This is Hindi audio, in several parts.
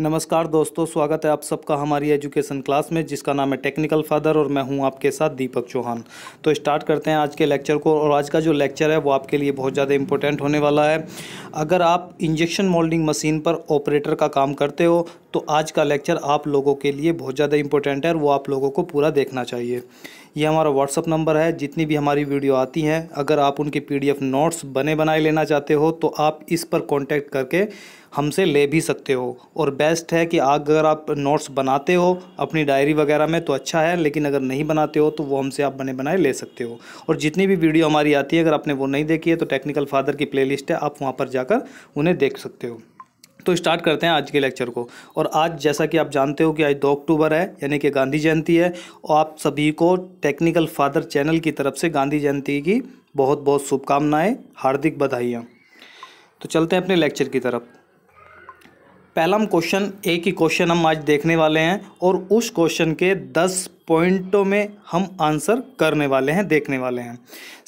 नमस्कार दोस्तों स्वागत है आप सबका हमारी एजुकेशन क्लास में जिसका नाम है टेक्निकल फादर और मैं हूं आपके साथ दीपक चौहान तो स्टार्ट करते हैं आज के लेक्चर को और आज का जो लेक्चर है वो आपके लिए बहुत ज़्यादा इंपॉर्टेंट होने वाला है अगर आप इंजेक्शन मोल्डिंग मशीन पर ऑपरेटर का काम करते हो तो आज का लेक्चर आप लोगों के लिए बहुत ज़्यादा इंपॉर्टेंट है और वो आप लोगों को पूरा देखना चाहिए ये हमारा व्हाट्सअप नंबर है जितनी भी हमारी वीडियो आती हैं अगर आप उनके पीडीएफ नोट्स बने बनाए लेना चाहते हो तो आप इस पर कॉन्टैक्ट करके हमसे ले भी सकते हो और बेस्ट है कि अगर आप नोट्स बनाते हो अपनी डायरी वगैरह में तो अच्छा है लेकिन अगर नहीं बनाते हो तो वो हमसे आप बने बनाए ले सकते हो और जितनी भी वीडियो हमारी आती है अगर आपने वो नहीं देखी है तो टेक्निकल फादर की प्लेलिस्ट है आप वहाँ पर जाकर उन्हें देख सकते हो तो स्टार्ट करते हैं आज के लेक्चर को और आज जैसा कि आप जानते हो कि आज दो अक्टूबर है यानी कि गांधी जयंती है और आप सभी को टेक्निकल फादर चैनल की तरफ से गांधी जयंती की बहुत बहुत शुभकामनाएँ हार्दिक बधाइयाँ तो चलते हैं अपने लेक्चर की तरफ पहला हम क्वेश्चन एक ही क्वेश्चन हम आज देखने वाले हैं और उस क्वेश्चन के दस पॉइंटों में हम आंसर करने वाले हैं देखने वाले हैं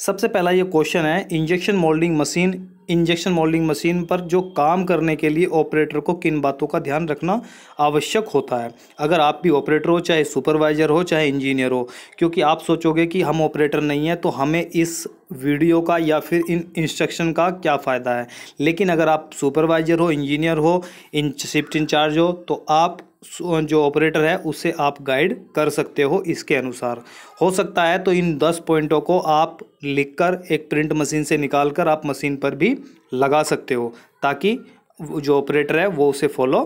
सबसे पहला ये क्वेश्चन है injection moulding machine injection moulding machine पर जो काम करने के लिए ऑपरेटर को किन बातों का ध्यान रखना आवश्यक होता है अगर आप भी ऑपरेटर हो चाहे सुपरवाइज़र हो चाहे इंजीनियर हो क्योंकि आप सोचोगे कि हम ऑपरेटर नहीं हैं तो हमें इस वीडियो का या फिर इन इंस्ट्रक्शन का क्या फ़ायदा है लेकिन अगर आप सुपरवाइज़र हो इंजीनियर हो इन शिफ्ट इंचार्ज हो तो आप जो ऑपरेटर है उससे आप गाइड कर सकते हो इसके अनुसार हो सकता है तो इन दस पॉइंटों को आप लिखकर एक प्रिंट मशीन से निकाल कर आप मशीन पर भी लगा सकते हो ताकि जो ऑपरेटर है वो उसे फॉलो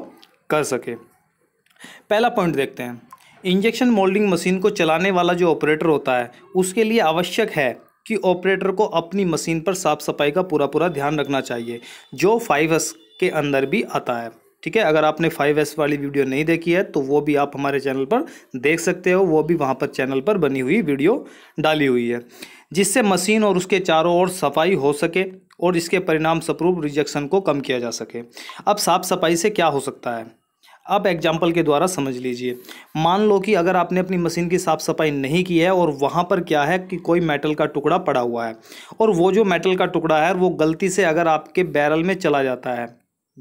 कर सके पहला पॉइंट देखते हैं इंजेक्शन मोल्डिंग मशीन को चलाने वाला जो ऑपरेटर होता है उसके लिए आवश्यक है कि ऑपरेटर को अपनी मशीन पर साफ सफाई का पूरा पूरा ध्यान रखना चाहिए जो फाइव के अंदर भी आता है ठीक है अगर आपने फाइव एस वाली वीडियो नहीं देखी है तो वो भी आप हमारे चैनल पर देख सकते हो वो भी वहाँ पर चैनल पर बनी हुई वीडियो डाली हुई है जिससे मशीन और उसके चारों ओर सफाई हो सके और इसके परिणाम स्वरूप रिजेक्शन को कम किया जा सके अब साफ सफाई से क्या हो सकता है अब एग्जाम्पल के द्वारा समझ लीजिए मान लो कि अगर आपने अपनी मशीन की साफ़ सफाई नहीं की है और वहाँ पर क्या है कि कोई मेटल का टुकड़ा पड़ा हुआ है और वो जो मेटल का टुकड़ा है वो गलती से अगर आपके बैरल में चला जाता है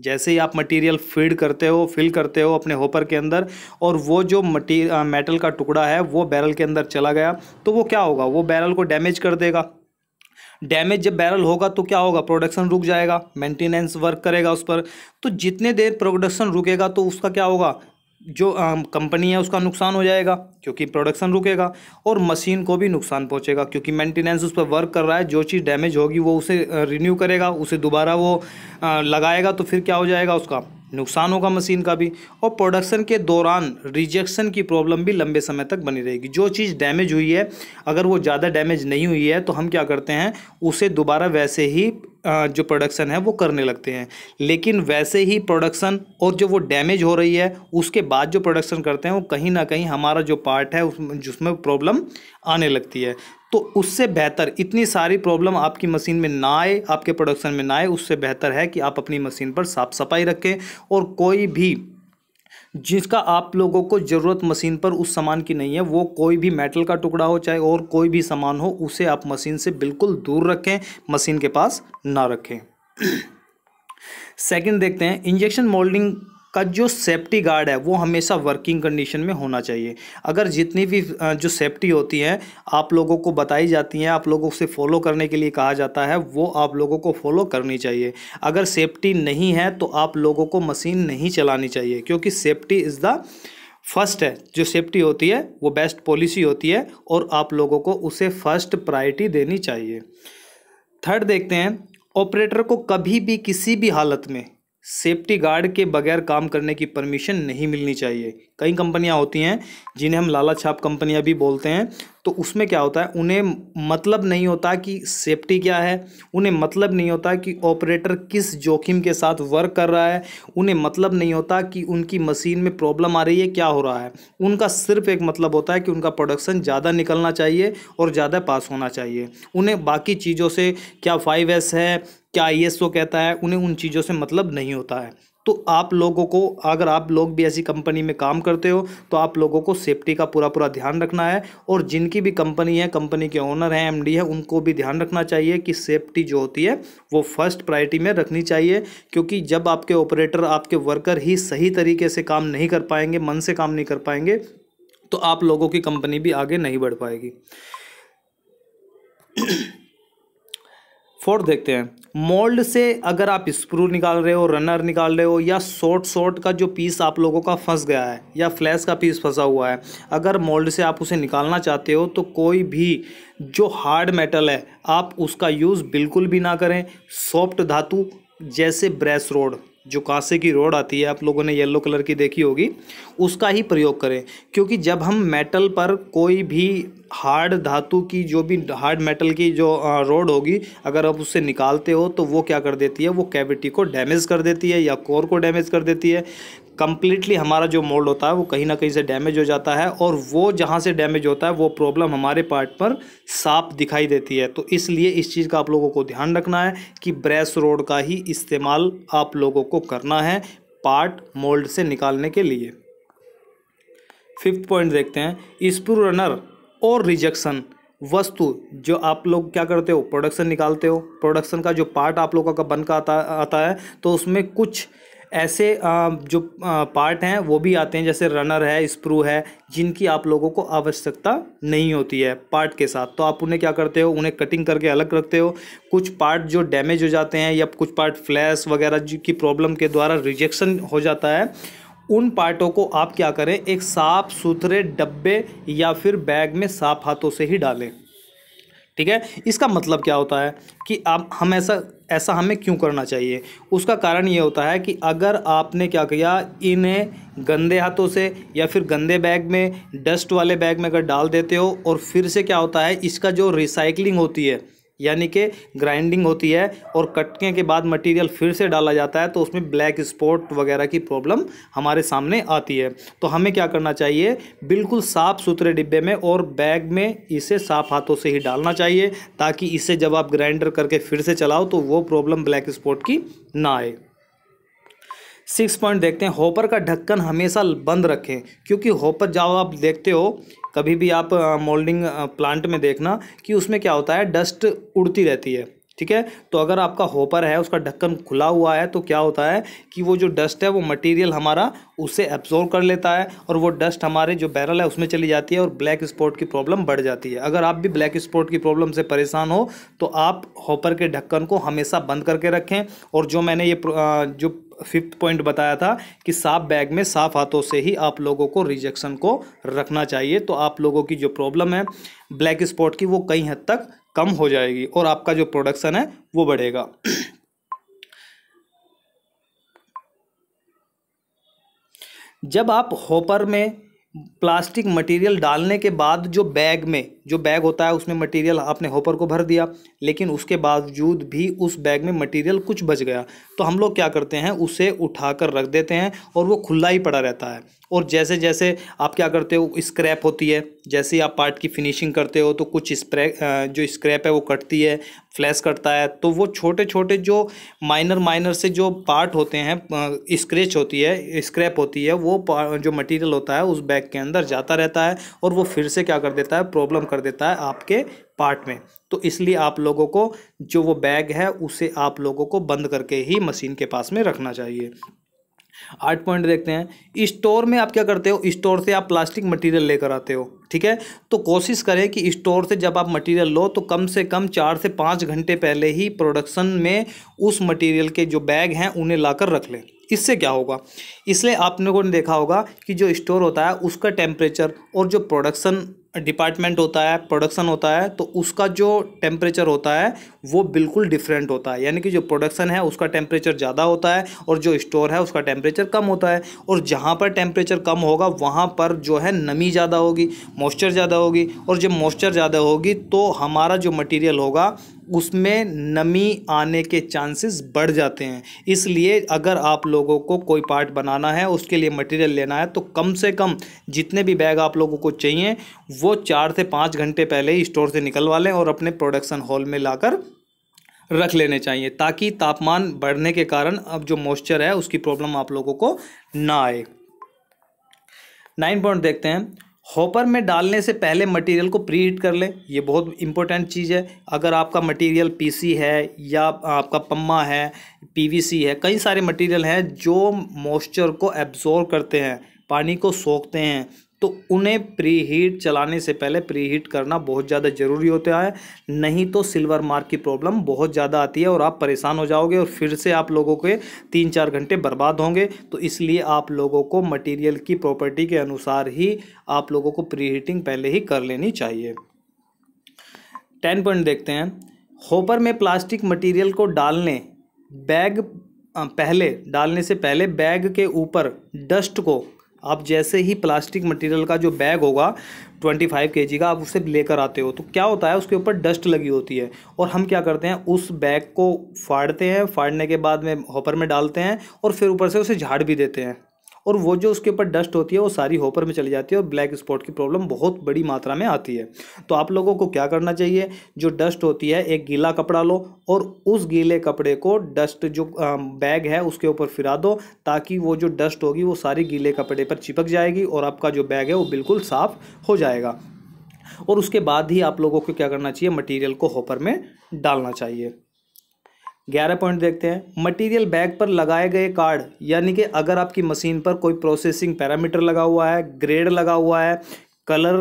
जैसे ही आप मटेरियल फीड करते हो फिल करते हो अपने होपर के अंदर और वो जो मटी मेटल का टुकड़ा है वो बैरल के अंदर चला गया तो वो क्या होगा वो बैरल को डैमेज कर देगा डैमेज जब बैरल होगा तो क्या होगा प्रोडक्शन रुक जाएगा मेंटेनेंस वर्क करेगा उस पर तो जितने देर प्रोडक्शन रुकेगा तो उसका क्या होगा जो कंपनी है उसका नुकसान हो जाएगा क्योंकि प्रोडक्शन रुकेगा और मशीन को भी नुकसान पहुंचेगा क्योंकि मेंटेनेंस उस पर वर्क कर रहा है जो चीज़ डैमेज होगी वो उसे रिन्यू करेगा उसे दोबारा वो लगाएगा तो फिर क्या हो जाएगा उसका नुकसान होगा मशीन का भी और प्रोडक्शन के दौरान रिजेक्शन की प्रॉब्लम भी लंबे समय तक बनी रहेगी जो चीज़ डैमेज हुई है अगर वो ज़्यादा डैमेज नहीं हुई है तो हम क्या करते हैं उसे दोबारा वैसे ही जो प्रोडक्शन है वो करने लगते हैं लेकिन वैसे ही प्रोडक्शन और जो वो डैमेज हो रही है उसके बाद जो प्रोडक्शन करते हैं वो कहीं ना कहीं हमारा जो पार्ट है उसमें प्रॉब्लम आने लगती है तो उससे बेहतर इतनी सारी प्रॉब्लम आपकी मशीन में ना आए आपके प्रोडक्शन में ना आए उससे बेहतर है कि आप अपनी मशीन पर साफ़ सफाई रखें और कोई भी जिसका आप लोगों को ज़रूरत मशीन पर उस सामान की नहीं है वो कोई भी मेटल का टुकड़ा हो चाहे और कोई भी सामान हो उसे आप मशीन से बिल्कुल दूर रखें मशीन के पास ना रखें सेकंड देखते हैं इंजेक्शन मोल्डिंग का जो सेफ्टी गार्ड है वो हमेशा वर्किंग कंडीशन में होना चाहिए अगर जितनी भी जो सेफ्टी होती हैं आप लोगों को बताई जाती हैं आप लोगों से फॉलो करने के लिए कहा जाता है वो आप लोगों को फॉलो करनी चाहिए अगर सेफ्टी नहीं है तो आप लोगों को मशीन नहीं चलानी चाहिए क्योंकि सेफ्टी इज़ द फर्स्ट है जो सेफ्टी होती है वो बेस्ट पॉलिसी होती है और आप लोगों को उसे फर्स्ट प्रायरिटी देनी चाहिए थर्ड देखते हैं ऑपरेटर को कभी भी किसी भी हालत में सेफ्टी गार्ड के बगैर काम करने की परमिशन नहीं मिलनी चाहिए कई कंपनियां होती हैं जिन्हें हम लाला छाप कंपनियां भी बोलते हैं तो उसमें क्या होता है उन्हें मतलब नहीं होता कि सेफ्टी क्या है उन्हें मतलब नहीं होता कि ऑपरेटर किस जोखिम के साथ वर्क कर रहा है उन्हें मतलब नहीं होता कि उनकी मशीन में प्रॉब्लम आ रही है क्या हो रहा है उनका सिर्फ एक मतलब होता है कि उनका प्रोडक्शन ज़्यादा निकलना चाहिए और ज़्यादा पास होना चाहिए उन्हें बाकी चीज़ों से क्या फाइव है क्या आई वो कहता है उन्हें उन चीज़ों से मतलब नहीं होता है तो आप लोगों को अगर आप लोग भी ऐसी कंपनी में काम करते हो तो आप लोगों को सेफ्टी का पूरा पूरा ध्यान रखना है और जिनकी भी कंपनी है कंपनी के ओनर हैं एमडी है उनको भी ध्यान रखना चाहिए कि सेफ्टी जो होती है वो फर्स्ट प्रायोरिटी में रखनी चाहिए क्योंकि जब आपके ऑपरेटर आपके वर्कर ही सही तरीके से काम नहीं कर पाएंगे मन से काम नहीं कर पाएंगे तो आप लोगों की कंपनी भी आगे नहीं बढ़ पाएगी फोर्थ देखते हैं मोल्ड से अगर आप स्क्रू निकाल रहे हो रनर निकाल रहे हो या शॉर्ट शॉर्ट का जो पीस आप लोगों का फंस गया है या फ्लैश का पीस फंसा हुआ है अगर मोल्ड से आप उसे निकालना चाहते हो तो कोई भी जो हार्ड मेटल है आप उसका यूज़ बिल्कुल भी ना करें सॉफ्ट धातु जैसे ब्रेस रोड जो कांसे की रोड आती है आप लोगों ने येलो कलर की देखी होगी उसका ही प्रयोग करें क्योंकि जब हम मेटल पर कोई भी हार्ड धातु की जो भी हार्ड मेटल की जो रोड होगी अगर आप उससे निकालते हो तो वो क्या कर देती है वो कैविटी को डैमेज कर देती है या कोर को डैमेज कर देती है कम्प्लीटली हमारा जो मोल्ड होता है वो कहीं ना कहीं से डैमेज हो जाता है और वो जहाँ से डैमेज होता है वो प्रॉब्लम हमारे पार्ट पर साफ दिखाई देती है तो इसलिए इस चीज़ का आप लोगों को ध्यान रखना है कि ब्रेस रोड का ही इस्तेमाल आप लोगों को करना है पार्ट मोल्ड से निकालने के लिए फिफ्थ पॉइंट देखते हैं स्प्रू रनर और रिजेक्शन वस्तु जो आप लोग क्या करते हो प्रोडक्शन निकालते हो प्रोडक्शन का जो पार्ट आप लोगों का बन का आता आता है तो उसमें कुछ ऐसे जो पार्ट हैं वो भी आते हैं जैसे रनर है स्प्रू है जिनकी आप लोगों को आवश्यकता नहीं होती है पार्ट के साथ तो आप उन्हें क्या करते हो उन्हें कटिंग करके अलग रखते हो कुछ पार्ट जो डैमेज हो जाते हैं या कुछ पार्ट फ्लैश वगैरह की प्रॉब्लम के द्वारा रिजेक्शन हो जाता है उन पार्टों को आप क्या करें एक साफ सुथरे डब्बे या फिर बैग में साफ हाथों से ही डालें ठीक है इसका मतलब क्या होता है कि आप हम ऐसा ऐसा हमें क्यों करना चाहिए उसका कारण ये होता है कि अगर आपने क्या किया इन्हें गंदे हाथों से या फिर गंदे बैग में डस्ट वाले बैग में अगर डाल देते हो और फिर से क्या होता है इसका जो रिसाइकलिंग होती है यानी कि ग्राइंडिंग होती है और कटने के बाद मटेरियल फिर से डाला जाता है तो उसमें ब्लैक स्पॉट वगैरह की प्रॉब्लम हमारे सामने आती है तो हमें क्या करना चाहिए बिल्कुल साफ़ सुथरे डिब्बे में और बैग में इसे साफ़ हाथों से ही डालना चाहिए ताकि इसे जब आप ग्राइंडर करके फिर से चलाओ तो वो प्रॉब्लम ब्लैक स्पॉट की ना आए सिक्स पॉइंट देखते हैं होपर का ढक्कन हमेशा बंद रखें क्योंकि होपर जब आप देखते हो कभी भी आप मोल्डिंग प्लांट में देखना कि उसमें क्या होता है डस्ट उड़ती रहती है ठीक है तो अगर आपका होपर है उसका ढक्कन खुला हुआ है तो क्या होता है कि वो जो डस्ट है वो मटेरियल हमारा उसे एब्जॉर्व कर लेता है और वो डस्ट हमारे जो बैरल है उसमें चली जाती है और ब्लैक स्पॉट की प्रॉब्लम बढ़ जाती है अगर आप भी ब्लैक स्पॉट की प्रॉब्लम से परेशान हो तो आप होपर के ढक्कन को हमेशा बंद करके रखें और जो मैंने ये जो फिफ्थ पॉइंट बताया था कि साफ बैग में साफ हाथों से ही आप लोगों को रिजेक्शन को रखना चाहिए तो आप लोगों की जो प्रॉब्लम है ब्लैक स्पॉट की वो कई हद तक कम हो जाएगी और आपका जो प्रोडक्शन है वो बढ़ेगा जब आप होपर में प्लास्टिक मटेरियल डालने के बाद जो बैग में जो बैग होता है उसमें मटेरियल आपने होपर को भर दिया लेकिन उसके बावजूद भी उस बैग में मटेरियल कुछ बच गया तो हम लोग क्या करते हैं उसे उठा कर रख देते हैं और वो खुला ही पड़ा रहता है और जैसे जैसे आप क्या करते हो स्क्रैप होती है जैसे ही आप पार्ट की फिनिशिंग करते हो तो कुछ स्प्रे जो स्क्रैप है वो कटती है फ्लैश करता है तो वो छोटे छोटे जो माइनर माइनर से जो पार्ट होते हैं स्क्रेच होती है स्क्रैप होती है वो जो मटेरियल होता है उस बैग के अंदर जाता रहता है और वो फिर से क्या कर देता है प्रॉब्लम कर देता है आपके पार्ट में तो इसलिए आप लोगों को जो वो बैग है उसे आप लोगों को बंद करके ही मशीन के पास में रखना चाहिए आठ पॉइंट देखते हैं स्टोर में आप क्या करते हो स्टोर से आप प्लास्टिक मटेरियल लेकर आते हो ठीक है तो कोशिश करें कि स्टोर से जब आप मटेरियल लो तो कम से कम चार से पाँच घंटे पहले ही प्रोडक्शन में उस मटेरियल के जो बैग हैं उन्हें लाकर रख लें इससे क्या होगा इसलिए आपने को देखा होगा कि जो स्टोर होता है उसका टेम्परेचर और जो प्रोडक्शन डिपार्टमेंट होता है प्रोडक्शन होता है तो उसका जो टेम्परेचर होता है वो बिल्कुल डिफरेंट होता है यानी कि जो प्रोडक्शन है उसका टेम्परेचर ज़्यादा होता है और जो स्टोर है उसका टेम्परेचर कम होता है और जहाँ पर टेम्परेचर कम होगा वहाँ पर जो है नमी ज़्यादा होगी मॉइस्चर ज़्यादा होगी और जब मॉइस्चर ज़्यादा होगी तो हमारा जो मटीरियल होगा उसमें नमी आने के चांसेस बढ़ जाते हैं इसलिए अगर आप लोगों को कोई पार्ट बनाना है उसके लिए मटेरियल लेना है तो कम से कम जितने भी बैग आप लोगों को चाहिए वो चार से पाँच घंटे पहले ही स्टोर से निकलवा लें और अपने प्रोडक्शन हॉल में लाकर रख लेने चाहिए ताकि तापमान बढ़ने के कारण अब जो मॉइस्चर है उसकी प्रॉब्लम आप लोगों को ना आए नाइन पॉइंट देखते हैं हॉपर में डालने से पहले मटेरियल को प्री हीट कर लें ये बहुत इंपॉर्टेंट चीज़ है अगर आपका मटेरियल पीसी है या आपका पम्मा है पीवीसी है कई सारे मटेरियल हैं जो मॉइस्चर को एब्जॉर्व करते हैं पानी को सोखते हैं तो उन्हें प्री हीट चलाने से पहले प्री हीट करना बहुत ज़्यादा ज़रूरी होता है नहीं तो सिल्वर मार्क की प्रॉब्लम बहुत ज़्यादा आती है और आप परेशान हो जाओगे और फिर से आप लोगों के तीन चार घंटे बर्बाद होंगे तो इसलिए आप लोगों को मटेरियल की प्रॉपर्टी के अनुसार ही आप लोगों को प्री हीटिंग पहले ही कर लेनी चाहिए टेन पॉइंट देखते हैं होपर में प्लास्टिक मटीरियल को डालने बैग पहले डालने से पहले बैग के ऊपर डस्ट को आप जैसे ही प्लास्टिक मटेरियल का जो बैग होगा 25 फाइव का आप उसे लेकर आते हो तो क्या होता है उसके ऊपर डस्ट लगी होती है और हम क्या करते हैं उस बैग को फाड़ते हैं फाड़ने के बाद में हॉपर में डालते हैं और फिर ऊपर से उसे झाड़ भी देते हैं और वो जो उसके ऊपर डस्ट होती है वो सारी होपर में चली जाती है और ब्लैक स्पॉट की प्रॉब्लम बहुत बड़ी मात्रा में आती है तो आप लोगों को क्या करना चाहिए जो डस्ट होती है एक गीला कपड़ा लो और उस गीले कपड़े को डस्ट जो बैग है उसके ऊपर फिरा दो ताकि वो जो डस्ट होगी वो सारी गीले कपड़े पर चिपक जाएगी और आपका जो बैग है वो बिल्कुल साफ़ हो जाएगा और उसके बाद ही आप लोगों को क्या करना चाहिए मटेरियल को होपर में डालना चाहिए ग्यारह पॉइंट देखते हैं मटेरियल बैग पर लगाए गए कार्ड यानी कि अगर आपकी मशीन पर कोई प्रोसेसिंग पैरामीटर लगा हुआ है ग्रेड लगा हुआ है कलर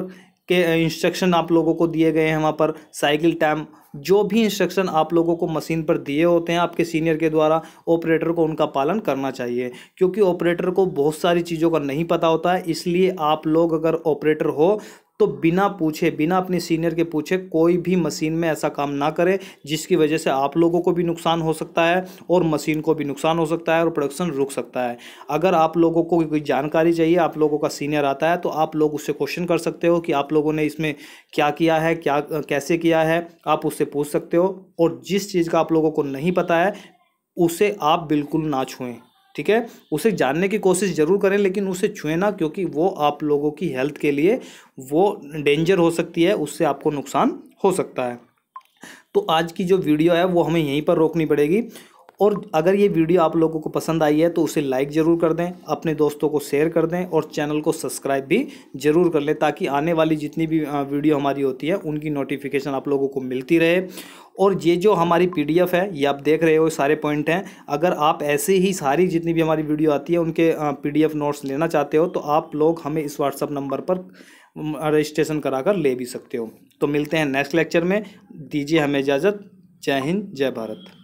के इंस्ट्रक्शन आप लोगों को दिए गए हैं वहाँ पर साइकिल टाइम जो भी इंस्ट्रक्शन आप लोगों को मशीन पर दिए होते हैं आपके सीनियर के द्वारा ऑपरेटर को उनका पालन करना चाहिए क्योंकि ऑपरेटर को बहुत सारी चीज़ों का नहीं पता होता है इसलिए आप लोग अगर ऑपरेटर हो तो बिना पूछे बिना अपने सीनियर के पूछे कोई भी मशीन में ऐसा काम ना करे जिसकी वजह से आप लोगों को भी नुकसान हो सकता है और मशीन को भी नुकसान हो सकता है और प्रोडक्शन रुक सकता है अगर आप लोगों को कोई जानकारी चाहिए आप लोगों का सीनियर आता है तो आप लोग उससे क्वेश्चन कर सकते हो कि आप लोगों ने इसमें क्या किया है क्या कैसे किया है आप उससे पूछ सकते हो और जिस चीज़ का आप लोगों को नहीं पता है उसे आप बिल्कुल ना छुएं ठीक है उसे जानने की कोशिश ज़रूर करें लेकिन उसे छुएं ना क्योंकि वो आप लोगों की हेल्थ के लिए वो डेंजर हो सकती है उससे आपको नुकसान हो सकता है तो आज की जो वीडियो है वो हमें यहीं पर रोकनी पड़ेगी और अगर ये वीडियो आप लोगों को पसंद आई है तो उसे लाइक ज़रूर कर दें अपने दोस्तों को शेयर कर दें और चैनल को सब्सक्राइब भी ज़रूर कर लें ताकि आने वाली जितनी भी वीडियो हमारी होती है उनकी नोटिफिकेशन आप लोगों को मिलती रहे और ये जो हमारी पीडीएफ है ये आप देख रहे हो सारे पॉइंट हैं अगर आप ऐसे ही सारी जितनी भी हमारी वीडियो आती है उनके पीडीएफ नोट्स लेना चाहते हो तो आप लोग हमें इस व्हाट्सअप नंबर पर रजिस्ट्रेशन कराकर ले भी सकते हो तो मिलते हैं नेक्स्ट लेक्चर में दीजिए हमें इजाज़त जय हिंद जय भारत